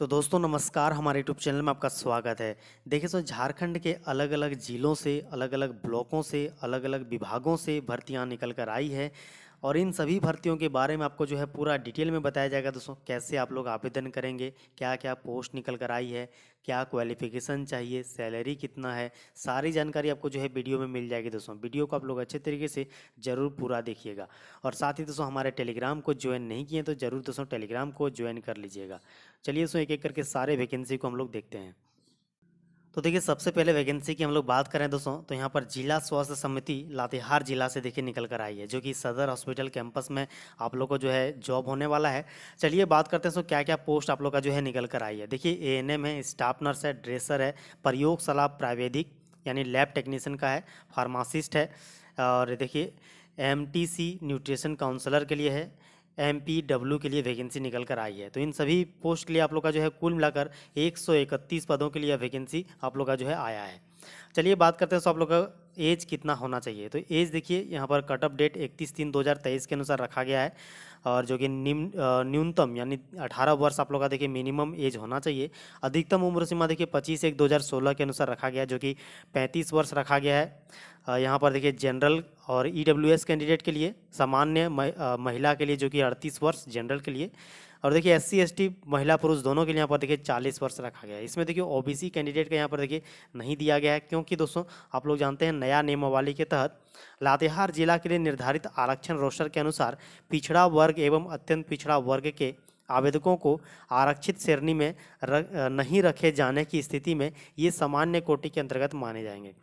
तो दोस्तों नमस्कार हमारे यूट्यूब चैनल में आपका स्वागत है देखिए सो झारखंड के अलग अलग ज़िलों से अलग अलग ब्लॉकों से अलग अलग विभागों से भर्तियां निकल कर आई है और इन सभी भर्तियों के बारे में आपको जो है पूरा डिटेल में बताया जाएगा दोस्तों कैसे आप लोग आवेदन करेंगे क्या क्या पोस्ट निकल कर आई है क्या क्वालिफिकेशन चाहिए सैलरी कितना है सारी जानकारी आपको जो है वीडियो में मिल जाएगी दोस्तों वीडियो को आप लोग अच्छे तरीके से ज़रूर पूरा देखिएगा और साथ ही दोस्तों हमारे टेलीग्राम को ज्वाइन नहीं किए तो ज़रूर दोस्तों टेलीग्राम को ज्वाइन कर लीजिएगा चलिए दोस्तों एक एक करके सारे वैकेंसी को हम लोग देखते हैं तो देखिए सबसे पहले वैकेंसी की हम लोग बात करें दोस्तों तो यहाँ पर जिला स्वास्थ्य समिति लातेहार जिला से देखिए निकल कर आई है जो कि सदर हॉस्पिटल कैंपस में आप लोग को जो है जॉब होने वाला है चलिए बात करते हैं सो क्या क्या पोस्ट आप लोग का जो है निकल कर आई है देखिए ए है स्टाफ नर्स है ड्रेसर है प्रयोगशाला प्रावेदिक यानी लैब टेक्नीशियन का है फार्मासिस्ट है और देखिए M T C nutrition counsellor के लिए है एम पी डब्ल्यू के लिए वैकेंसी निकल कर आई है तो इन सभी पोस्ट के लिए आप लोग का जो है कुल मिलाकर 131 पदों के लिए वैकेंसी आप लोग का जो है आया है चलिए बात करते हैं सब तो लोग का एज कितना होना चाहिए तो एज देखिए यहाँ पर कट डेट इकतीस तीन 2023 के अनुसार रखा गया है और जो कि निम्न न्यूनतम यानी 18 वर्ष आप लोग का देखिए मिनिमम एज होना चाहिए अधिकतम उम्र सीमा देखिए 25 एक 2016 के अनुसार रखा गया जो कि 35 वर्ष रखा गया है यहाँ पर देखिए जनरल और ई e कैंडिडेट के लिए सामान्य महिला के लिए जो कि अड़तीस वर्ष जनरल के लिए और देखिए एस सी महिला पुरुष दोनों के लिए यहाँ पर देखिए चालीस वर्ष रखा गया है इसमें देखिए ओ कैंडिडेट का यहाँ पर देखिए नहीं दिया गया है क्योंकि दोस्तों आप लोग जानते हैं नया नियमावली के तहत लातेहार जिला के लिए निर्धारित आरक्षण रोस्टर के अनुसार पिछड़ा वर्ग एवं अत्यंत पिछड़ा वर्ग के आवेदकों को आरक्षित श्रेणी में र, नहीं रखे जाने की स्थिति में ये सामान्य कोटि के अंतर्गत माने जाएंगे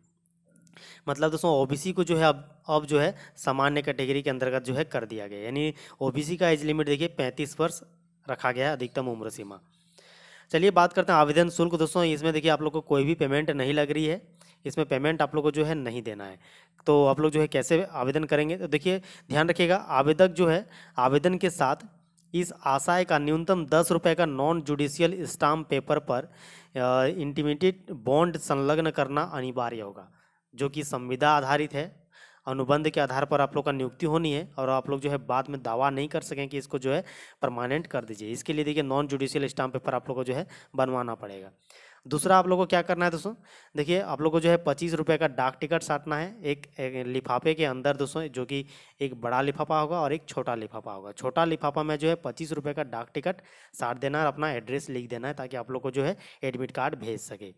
मतलब दोस्तों ओबीसी को जो है अब अब जो है सामान्य कैटेगरी के अंतर्गत जो है कर दिया गया यानी ओबीसी का एज लिमिट देखिए पैंतीस वर्ष रखा गया है अधिकतम उम्र सीमा चलिए बात करते हैं आवेदन शुल्क दोस्तों इसमें देखिए आप लोग को कोई भी पेमेंट नहीं लग रही है इसमें पेमेंट आप लोग को जो है नहीं देना है तो आप लोग जो है कैसे आवेदन करेंगे तो देखिए ध्यान रखिएगा आवेदक जो है आवेदन के साथ इस आशय का न्यूनतम दस रुपये का नॉन जुडिशियल स्टाम्प पेपर पर इंटीमेटेड बॉन्ड संलग्न करना अनिवार्य होगा जो कि संविदा आधारित है अनुबंध के आधार पर आप लोग का नियुक्ति होनी है और आप लोग जो है बाद में दावा नहीं कर सकें कि इसको जो है परमानेंट कर दीजिए इसके लिए देखिए नॉन जुडिशियल स्टाम्प पेपर आप लोग को जो है बनवाना पड़ेगा दूसरा आप लोग को क्या करना है दोस्तों देखिए आप लोग को जो है पच्चीस रुपये का डाक टिकट साटना है एक, एक लिफाफे के अंदर दोस्तों जो कि एक बड़ा लिफाफा होगा और एक छोटा लिफाफा होगा छोटा लिफाफा में जो है पच्चीस रुपये का डाक टिकट साट देना और अपना एड्रेस लिख देना है ताकि आप लोग को जो है एडमिट कार्ड भेज सके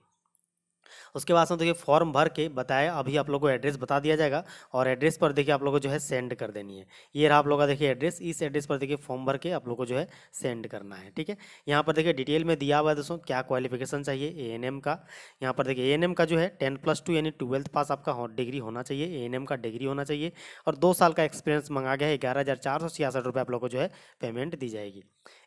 उसके बाद देखिए फॉर्म भर के बताया अभी आप लोग को एड्रेस बता दिया जाएगा और एड्रेस पर देखिए आप लोग को जो है सेंड कर देनी है ये रहा आप लोग का देखिए एड्रेस इस एड्रेस पर देखिए फॉर्म भर के आप लोग को जो है सेंड करना है ठीक है यहाँ पर देखिए डिटेल में दिया हुआ है दोस्तों क्या क्वालिफिकेशन चाहिए ए का यहाँ पर देखिए ए का जो है टेन प्लस टू यानी ट्वेल्थ पास आपका डिग्री होना चाहिए ए का डिग्री होना चाहिए और दो साल का एक्सपीरियंस मंगा गया है ग्यारह हज़ार चार सौ छियासठ आप लोग को जो है पेमेंट दी जाएगी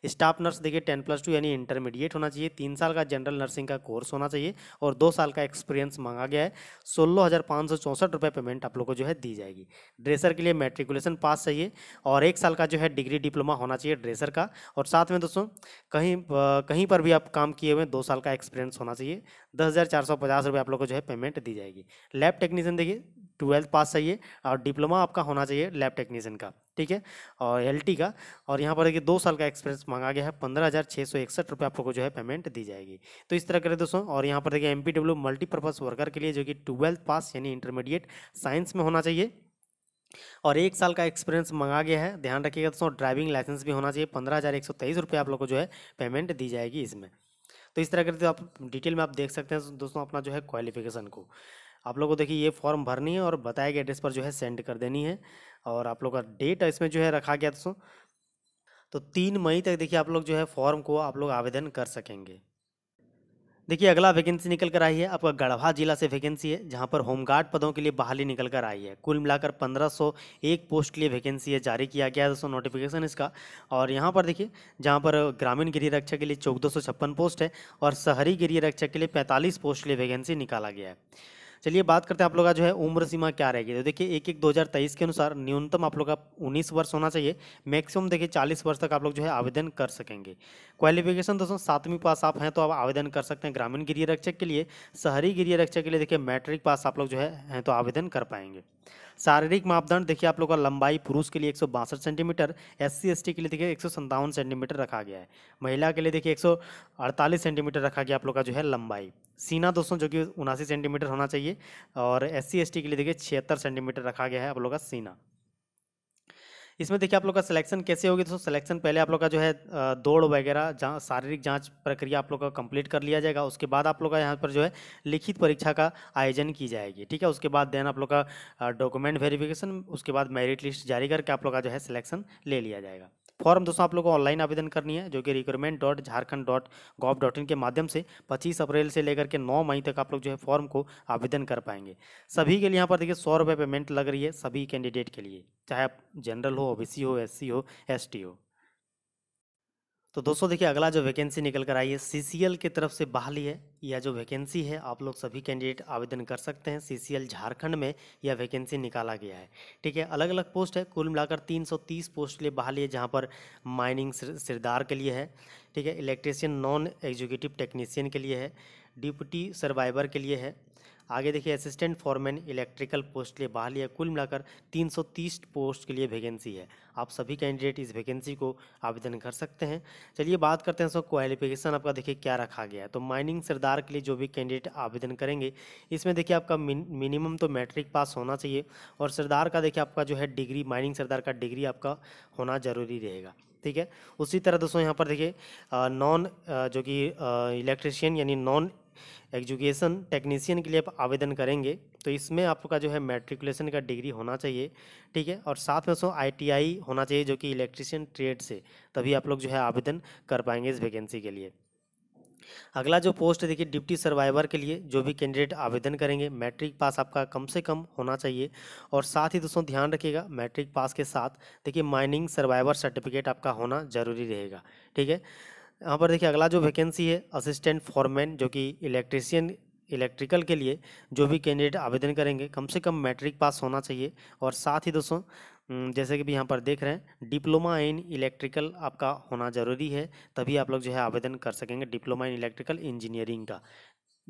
स्टाफ नर्स देखिए टेन प्लस टू यानी इंटरमीडिएट होना चाहिए तीन साल का जनरल नर्सिंग का कोर्स होना चाहिए और दो साल का एक्सपीरियंस मांगा गया है सोलह हज़ार पाँच सौ चौंसठ रुपये पेमेंट आप लोग को जो है दी जाएगी ड्रेसर के लिए मेट्रिकुलेशन पास चाहिए और एक साल का जो है डिग्री डिप्लोमा होना चाहिए ड्रेसर का और साथ में दोस्तों कहीं कहीं पर भी आप काम किए हुए दो साल का एक्सपीरियंस होना चाहिए दस हज़ार चार सौ पचास आप लोग को जो है पेमेंट दी जाएगी लैब टेक्नीशियन देखिए ट्वेल्थ पास चाहिए और डिप्लोमा आपका होना चाहिए लैब टेक्नीशियन का ठीक है और एल का और यहाँ पर देखिए दो साल का एक्सपीरियंस मांगा गया है पंद्रह हज़ार छः सौ इकसठ रुपये आपको जो है पेमेंट दी जाएगी तो इस तरह करें दोस्तों और यहाँ पर देखिए M P W multipurpose worker के लिए जो कि ट्वेल्थ पास यानी इंटरमीडिएट साइंस में होना चाहिए और एक साल का एक्सपीरियंस मंगा गया है ध्यान रखिएगा दोस्तों ड्राइविंग लाइसेंस भी होना चाहिए पंद्रह हज़ार एक सौ तेईस रुपये आप लोग को जो है पेमेंट दी जाएगी इसमें तो इस तरह करते तो आप डिटेल में आप देख सकते हैं दोस्तों अपना जो है क्वालिफिकेशन को आप लोग को देखिए ये फॉर्म भरनी है और बताए गए एड्रेस पर जो है सेंड कर देनी है और आप लोग का डेट इसमें जो है रखा गया दोस्तों तो तीन मई तक देखिए आप लोग जो है फॉर्म को आप लोग आवेदन कर सकेंगे देखिए अगला वैकेंसी निकल कर आई है आपका गढ़वा जिला से वैकेंसी है जहां पर होमगार्ड पदों के लिए बहाली निकल कर आई है कुल मिलाकर 1501 पोस्ट के लिए वैकेंसी है जारी किया गया है दोस्तों नोटिफिकेशन इसका और यहां पर देखिए जहां पर ग्रामीण गृह रक्षा के लिए चौदह पोस्ट है और शहरी गृह रक्षा के लिए पैंतालीस पोस्ट के लिए वैकेंसी निकाला गया है चलिए बात करते हैं आप लोग का जो है उम्र सीमा क्या रहेगी तो देखिए एक एक तेईस के अनुसार न्यूनतम आप लोग का 19 वर्ष होना चाहिए मैक्सिमम देखिए 40 वर्ष तक आप लोग जो है आवेदन कर सकेंगे क्वालिफिकेशन दोस्तों सातवीं पास आप हैं तो आप आवेदन कर सकते हैं ग्रामीण गिरीय रक्षक के लिए शहरी गिरीय रक्षक के लिए देखिए मैट्रिक पास आप लोग जो है, है तो आवेदन कर पाएंगे शारीरिक मापदंड देखिए आप लोग का लंबाई पुरुष के लिए एक सेंटीमीटर एस सी के लिए देखिए एक सेंटीमीटर रखा गया है महिला के लिए देखिए एक सेंटीमीटर रखा गया आप लोग का जो है लंबाई सीना दोस्तों जो कि उनासी सेंटीमीटर होना चाहिए और एस सी के लिए देखिए छिहत्तर सेंटीमीटर रखा गया है आप लोग का सीना इसमें देखिए आप लोग का सिलेक्शन कैसे होगी दोस्तों सिलेक्शन पहले आप लोग का जो है दौड़ वगैरह जहाँ शारीरिक जांच प्रक्रिया आप लोग का कंप्लीट कर लिया जाएगा उसके बाद आप लोग का यहाँ पर जो है लिखित परीक्षा का आयोजन की जाएगी ठीक है उसके बाद देन आप लोग का डॉक्यूमेंट वेरिफिकेशन उसके बाद मेरिट लिस्ट जारी करके आप लोग का जो है सिलेक्शन ले लिया जाएगा फॉर्म दोस्तों आप लोगों को ऑनलाइन आवेदन करनी है जो कि recruitment dot Jharkhand dot gov dot in के माध्यम से पच्चीस अप्रैल से लेकर के नौ मई तक आप लोग जो है फॉर्म को आवेदन कर पाएंगे सभी के लिए यहाँ पर देखिए सौ रुपये पेमेंट लग रही है सभी कैंडिडेट के लिए चाहे आप जनरल हो ओ हो एस हो एस हो तो दोस्तों देखिए अगला जो वैकेंसी निकल कर आई है सी की तरफ से बहाली है यह जो वैकेंसी है आप लोग सभी कैंडिडेट आवेदन कर सकते हैं सी झारखंड में यह वैकेंसी निकाला गया है ठीक है अलग अलग पोस्ट है कुल मिलाकर 330 पोस्ट के लिए बहाली है जहाँ पर माइनिंग सिरदार के लिए है ठीक है इलेक्ट्रीशियन नॉन एग्जीक्यूटिव टेक्नीसियन के लिए है डिप्टी सर्वाइवर के लिए है आगे देखिए असिस्टेंट फॉरमैन इलेक्ट्रिकल पोस्ट के लिए बहाल है कुल मिलाकर 330 पोस्ट के लिए वैकेंसी है आप सभी कैंडिडेट इस वैकेंसी को आवेदन कर सकते हैं चलिए बात करते हैं सब क्वालिफिकेशन आपका देखिए क्या रखा गया है तो माइनिंग सरदार के लिए जो भी कैंडिडेट आवेदन करेंगे इसमें देखिए आपका मिनिमम तो मैट्रिक पास होना चाहिए और सरदार का देखिए आपका जो है डिग्री माइनिंग सरदार का डिग्री आपका होना ज़रूरी रहेगा ठीक है उसी तरह दोस्तों यहाँ पर देखिए नॉन जो कि इलेक्ट्रिशियन यानी नॉन एजुकेशन टेक्नीशियन के लिए आप आवेदन करेंगे तो इसमें आपका जो है मेट्रिकुलेशन का डिग्री होना चाहिए ठीक है और साथ में सो आई होना चाहिए जो कि इलेक्ट्रिशियन ट्रेड से तभी आप लोग जो है आवेदन कर पाएंगे इस वैकेंसी के लिए अगला जो पोस्ट है देखिए डिप्टी सर्वाइवर के लिए जो भी कैंडिडेट आवेदन करेंगे मैट्रिक पास आपका कम से कम होना चाहिए और साथ ही दोस्तों ध्यान रखिएगा मैट्रिक पास के साथ देखिए माइनिंग सर्वाइवर सर्टिफिकेट आपका होना जरूरी रहेगा ठीक है यहाँ पर देखिए अगला जो वैकेंसी है असिस्टेंट फॉरमैन जो कि इलेक्ट्रिशियन इलेक्ट्रिकल के लिए जो भी कैंडिडेट आवेदन करेंगे कम से कम मैट्रिक पास होना चाहिए और साथ ही दोस्तों जैसे कि भी यहाँ पर देख रहे हैं डिप्लोमा इन इलेक्ट्रिकल आपका होना ज़रूरी है तभी आप लोग जो है आवेदन कर सकेंगे डिप्लोमा इन इलेक्ट्रिकल इंजीनियरिंग का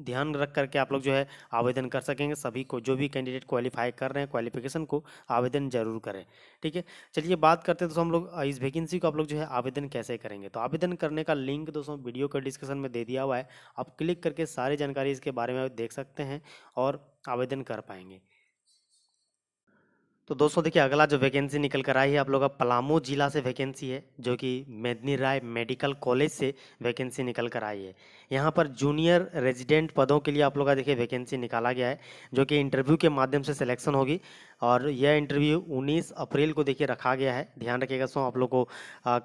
ध्यान रख करके आप लोग जो है आवेदन कर सकेंगे सभी को जो भी कैंडिडेट क्वालिफाई कर रहे हैं क्वालिफिकेशन को आवेदन जरूर करें ठीक है चलिए बात करते हैं दोस्तों हम लोग इस वैकेंसी को आप लोग जो है आवेदन कैसे करेंगे तो आवेदन करने का लिंक दोस्तों वीडियो का डिस्क्रिप्शन में दे दिया हुआ है आप क्लिक करके सारी जानकारी इसके बारे में देख सकते हैं और आवेदन कर पाएंगे तो दोस्तों देखिए अगला जो वैकेंसी निकल कर आई है आप लोग का पलामू जिला से वैकेंसी है जो कि मेदनी राय मेडिकल कॉलेज से वैकेंसी निकल कर आई है यहाँ पर जूनियर रेजिडेंट पदों के लिए आप लोग का देखिए वैकेंसी निकाला गया है जो कि इंटरव्यू के माध्यम से सिलेक्शन होगी और यह इंटरव्यू 19 अप्रैल को देखिए रखा गया है ध्यान रखिएगा सो आप लोग को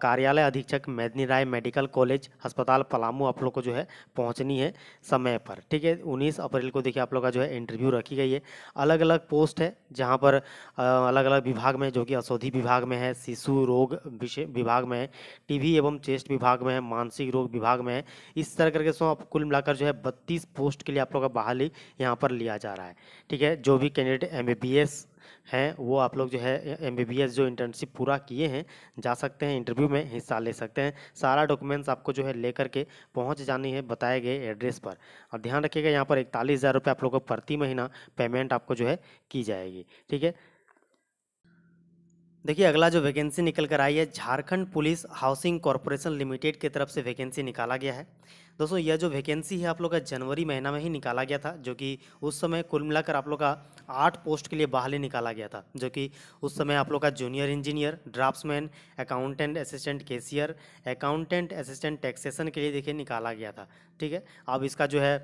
कार्यालय अधीक्षक मैदनी राय मेडिकल कॉलेज अस्पताल पलामू आप लोग को जो है पहुँचनी है समय पर ठीक है उन्नीस अप्रैल को देखिए आप लोग का जो है इंटरव्यू रखी गई है अलग अलग पोस्ट है जहाँ पर अलग अलग विभाग में जो कि औषधि विभाग में है शिशु रोग विभाग में है टी एवं चेस्ट विभाग में है मानसिक रोग विभाग में है इस तरह करके सौ कुल मिलाकर जो है बत्तीस पोस्ट के लिए आप लोग का बहाली यहाँ पर लिया जा रहा है ठीक है जो भी कैंडिडेट एम हैं वो आप लोग जो है एम जो इंटर्नशिप पूरा किए हैं जा सकते हैं इंटरव्यू में हिस्सा ले सकते हैं सारा डॉक्यूमेंट्स आपको जो है ले करके पहुँच जानी है बताए गए एड्रेस पर और ध्यान रखिएगा यहाँ पर इकतालीस हज़ार रुपये आप लोग को प्रति महीना पेमेंट आपको जो है की जाएगी ठीक है देखिए अगला जो वैकेंसी निकल कर आई है Jharkhand police housing corporation limited की तरफ से वैकेंसी निकाला गया है दोस्तों यह जो वैकेंसी है आप लोग का जनवरी महीना में ही निकाला गया था जो कि उस समय कुल मिलाकर आप लोग का आठ पोस्ट के लिए बहाली निकाला गया था जो कि उस समय आप लोग का junior engineer draftsman accountant assistant cashier accountant assistant taxation के लिए देखिए निकाला गया था ठीक है अब इसका जो है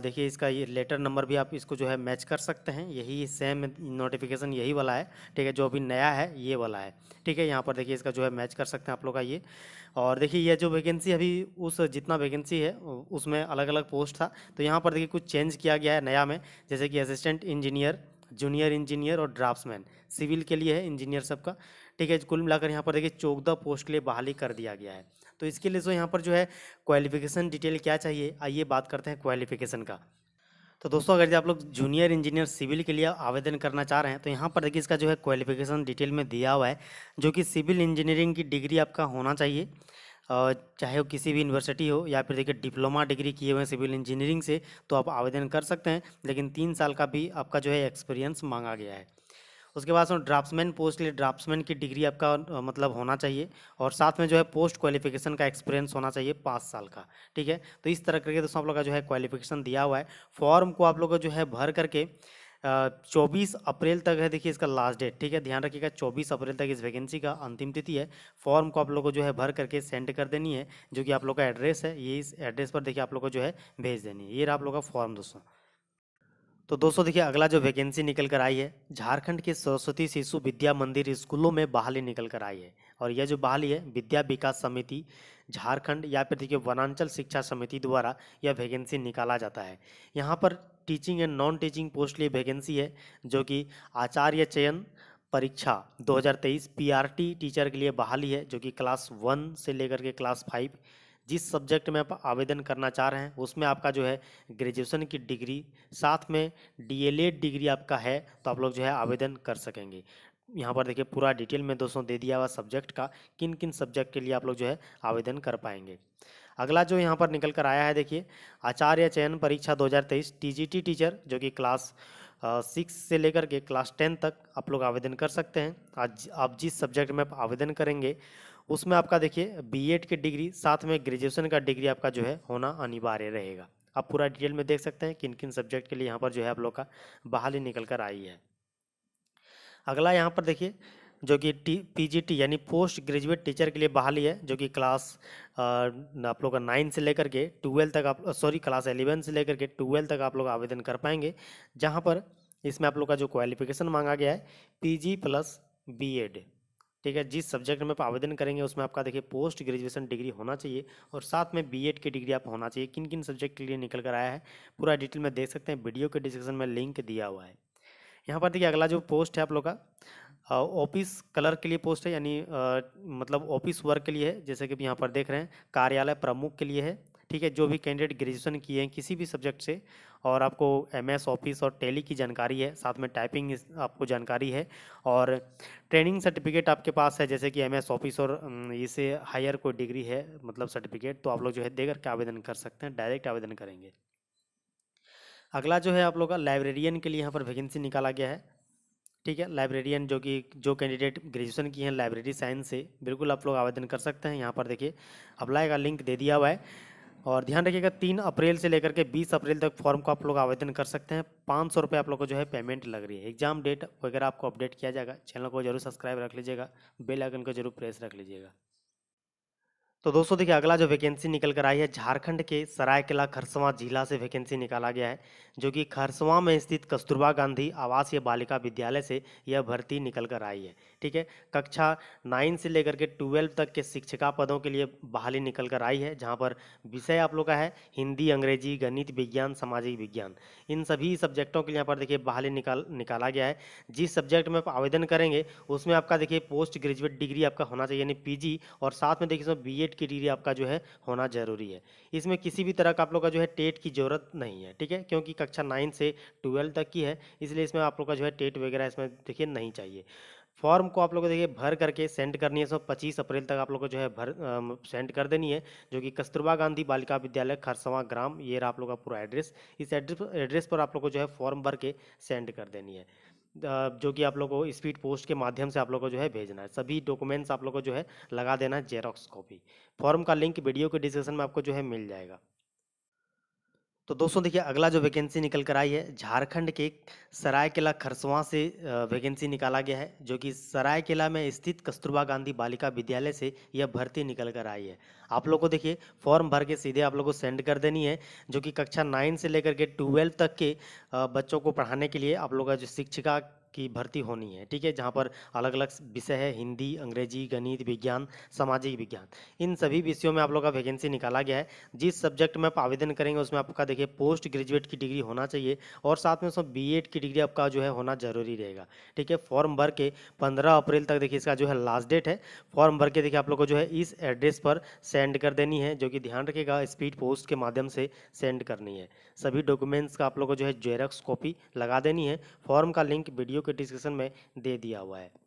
देखिए इसका ये लेटर नंबर भी आप इसको जो है मैच कर सकते हैं यही सेम नोटिफिकेशन यही वाला है ठीक है जो अभी नया है ये वाला है ठीक है यहाँ पर देखिए इसका जो है मैच कर सकते हैं आप लोग का ये और देखिए यह जो वैकेंसी अभी उस जितना वैकेंसी है उसमें अलग अलग पोस्ट था तो यहाँ पर देखिए कुछ चेंज किया गया है नया में जैसे कि असिस्टेंट इंजीनियर जूनियर इंजीनियर और ड्राफ्ट सिविल के लिए है इंजीनियर सबका ठीक है कुल मिलाकर यहाँ पर देखिए चौदह पोस्ट के लिए बहाली कर दिया गया है तो इसके लिए जो यहाँ पर जो है क्वालिफिकेशन डिटेल क्या चाहिए आइए बात करते हैं क्वालिफिकेशन का तो दोस्तों अगर आप लोग जूनियर इंजीनियर सिविल के लिए आवेदन करना चाह रहे हैं तो यहाँ पर देखिए इसका जो है क्वालिफिकेशन डिटेल में दिया हुआ है जो कि सिविल इंजीनियरिंग की डिग्री आपका होना चाहिए चाहे वो किसी भी यूनिवर्सिटी हो या फिर देखिए डिप्लोमा डिग्री किए हुए हैं सिविल इंजीनियरिंग से तो आप आवेदन कर सकते हैं लेकिन तीन साल का भी आपका जो है एक्सपीरियंस मांगा गया है उसके बाद ड्राफ्ट्समैन पोस्ट के लिए ड्राफ्ट्समैन की डिग्री आपका मतलब होना चाहिए और साथ में जो है पोस्ट क्वालिफिकेशन का एक्सपीरियंस होना चाहिए पाँच साल का ठीक है तो इस तरह करके दोस्तों आप लोग का जो है क्वालिफिकेशन दिया हुआ है फॉर्म को आप लोग जो है भर करके चौबीस अप्रैल तक है देखिए इसका लास्ट डेट ठीक है ध्यान रखिएगा चौबीस अप्रैल तक इस वैकेंसी का अंतिम तिथि है फॉर्म को आप लोग को जो है भर करके सेंड कर देनी है जो कि आप लोग का एड्रेस है ये इस एड्रेस पर देखिए आप लोग को जो है भेज देनी है ये आप लोग का फॉर्म दोस्तों तो दोस्तों देखिए अगला जो वैकेंसी निकल कर आई है झारखंड के सरस्वती शिशु विद्या मंदिर स्कूलों में बहाली निकल कर आई है और यह जो बहाली है विद्या विकास समिति झारखंड या फिर देखिए वनांचल शिक्षा समिति द्वारा यह वैकेंसी निकाला जाता है यहाँ पर teaching and non teaching post लिए वैकेंसी है जो कि आचार्य चयन परीक्षा 2023 पीआरटी टीचर के लिए बहाली है जो कि क्लास वन से लेकर के क्लास फाइव जिस सब्जेक्ट में आप आवेदन करना चाह रहे हैं उसमें आपका जो है ग्रेजुएशन की डिग्री साथ में डीएलएड डिग्री आपका है तो आप लोग जो है आवेदन कर सकेंगे यहाँ पर देखिए पूरा डिटेल में दोस्तों दे दिया हुआ सब्जेक्ट का किन किन सब्जेक्ट के लिए आप लोग जो है आवेदन कर पाएंगे अगला जो यहाँ पर निकल कर आया है देखिए आचार्य चयन परीक्षा 2023 टीजीटी टीचर जो कि क्लास सिक्स से लेकर के क्लास टेन तक आप लोग आवेदन कर सकते हैं आज आप जिस सब्जेक्ट में आप आवेदन करेंगे उसमें आपका देखिए बीएड की डिग्री साथ में ग्रेजुएशन का डिग्री आपका जो है होना अनिवार्य रहेगा आप पूरा डिटेल में देख सकते हैं किन किन सब्जेक्ट के लिए यहाँ पर जो है आप लोग का बहाली निकल कर आई है अगला यहाँ पर देखिए जो कि टी पीजीटी यानी पोस्ट ग्रेजुएट टीचर के लिए बहाली है जो कि क्लास आप लोग का नाइन से लेकर के ट्वेल्थ तक आप सॉरी क्लास एलेवन से लेकर के ट्वेल्थ तक आप लोग आवेदन कर पाएंगे जहाँ पर इसमें आप लोग का जो क्वालिफिकेशन मांगा गया है पीजी प्लस बीएड ठीक है जिस सब्जेक्ट में आप आवेदन करेंगे उसमें आपका देखिए पोस्ट ग्रेजुएशन डिग्री होना चाहिए और साथ में बीएड की डिग्री आप होना चाहिए किन किन सब्जेक्ट के लिए निकल कर आया है पूरा डिटेल में देख सकते हैं वीडियो के डिस्क्रिप्शन में लिंक दिया हुआ है यहाँ पर देखिए अगला जो पोस्ट है आप लोग का ऑफिस कलर के लिए पोस्ट है यानी मतलब ऑफिस वर्क के लिए है जैसे कि यहाँ पर देख रहे हैं कार्यालय प्रमुख के लिए है ठीक है जो भी कैंडिडेट ग्रेजुएशन किए हैं किसी भी सब्जेक्ट से और आपको एमएस ऑफिस और टेली की जानकारी है साथ में टाइपिंग आपको जानकारी है और ट्रेनिंग सर्टिफिकेट आपके पास है जैसे कि एमएस ऑफिस और इसे हायर कोई डिग्री है मतलब सर्टिफिकेट तो आप लोग जो है देकर के आवेदन कर सकते हैं डायरेक्ट आवेदन करेंगे अगला जो है आप लोग का लाइब्रेरियन के लिए यहाँ पर वैकेंसी निकाला गया है ठीक है लाइब्रेरियन जो कि जो कैंडिडेट ग्रेजुएशन किए हैं लाइब्रेरी साइंस से बिल्कुल आप लोग आवेदन कर सकते हैं यहाँ पर देखिए अप्लाई का लिंक दे दिया हुआ है और ध्यान रखिएगा तीन अप्रैल से लेकर के बीस अप्रैल तक फॉर्म को आप लोग आवेदन कर सकते हैं पाँच सौ रुपये आप लोग को जो है पेमेंट लग रही है एग्जाम डेट वगैरह आपको अपडेट किया जाएगा चैनल को जरूर सब्सक्राइब रख लीजिएगा बेल आइकन को जरूर प्रेस रख लीजिएगा तो दोस्तों देखिए अगला जो वैकेंसी निकल कर आई है झारखंड के सरायकला खरसवा जिला से वैकेंसी निकाला गया है जो कि खरसवा में स्थित कस्तूरबा गांधी आवासीय बालिका विद्यालय से यह भर्ती निकल कर आई है ठीक है कक्षा नाइन से लेकर के ट्वेल्व तक के शिक्षिका पदों के लिए बहाली निकल कर आई है जहाँ पर विषय आप लोग का है हिंदी अंग्रेजी गणित विज्ञान सामाजिक विज्ञान इन सभी सब्जेक्टों के लिए यहाँ पर देखिए बहाली निकाल निकाला गया है जिस सब्जेक्ट में आप आवेदन करेंगे उसमें आपका देखिए पोस्ट ग्रेजुएट डिग्री आपका होना चाहिए यानी पी और साथ में देखिए इसमें बी टेट डिग्री आपका जो है होना जरूरी है इसमें किसी भी तरह का आप लोग का जो है टेट की ज़रूरत नहीं है ठीक है क्योंकि कक्षा नाइन से ट्वेल्व तक की है इसलिए इसमें आप लोग का जो है टेट वगैरह इसमें देखिए नहीं चाहिए फॉर्म को आप लोग को देखिए भर करके सेंड करनी है सो पच्चीस अप्रैल तक आप लोग को जो है भर सेंड कर देनी है जो कि कस्तूरबा गांधी बालिका विद्यालय खरसवा ग्राम ये रहा आप लोग का पूरा एड्रेस इस एड्रेस एड्रेस पर आप लोग को जो है फॉर्म भर के सेंड कर देनी है जो कि आप लोग को स्पीड पोस्ट के माध्यम से आप लोग को जो है भेजना है सभी डॉक्यूमेंट्स आप लोग को जो है लगा देना है जेरोक्स कॉपी फॉर्म का लिंक वीडियो के डिस्क्रिप्शन में आपको जो है मिल जाएगा तो दोस्तों देखिए अगला जो वैकेंसी निकल कर आई है झारखंड के सरायकेला खरसवां से वैकेंसी निकाला गया है जो कि सरायकेला में स्थित कस्तूरबा गांधी बालिका विद्यालय से यह भर्ती निकल कर आई है आप लोग को देखिए फॉर्म भर के सीधे आप लोग को सेंड कर देनी है जो कि कक्षा नाइन से लेकर के ट्वेल्व तक के बच्चों को पढ़ाने के लिए आप लोग का जो शिक्षिका की भर्ती होनी है ठीक है जहाँ पर अलग अलग विषय है हिंदी अंग्रेजी गणित विज्ञान सामाजिक विज्ञान इन सभी विषयों में आप लोग का वैकेंसी निकाला गया है जिस सब्जेक्ट में आप आवेदन करेंगे उसमें आपका देखिए पोस्ट ग्रेजुएट की डिग्री होना चाहिए और साथ में उसमें बी की डिग्री आपका जो है होना जरूरी रहेगा ठीक है फॉर्म भर के पंद्रह अप्रैल तक देखिए इसका जो है लास्ट डेट है फॉर्म भर के देखिए आप लोग को जो है इस एड्रेस पर सेंड कर देनी है जो कि ध्यान रखेगा स्पीड पोस्ट के माध्यम से सेंड करनी है सभी डॉक्यूमेंट्स का आप लोग को जो है जेरक्स कॉपी लगा देनी है फॉर्म का लिंक वीडियो के डिस्क्रिप्शन में दे दिया हुआ है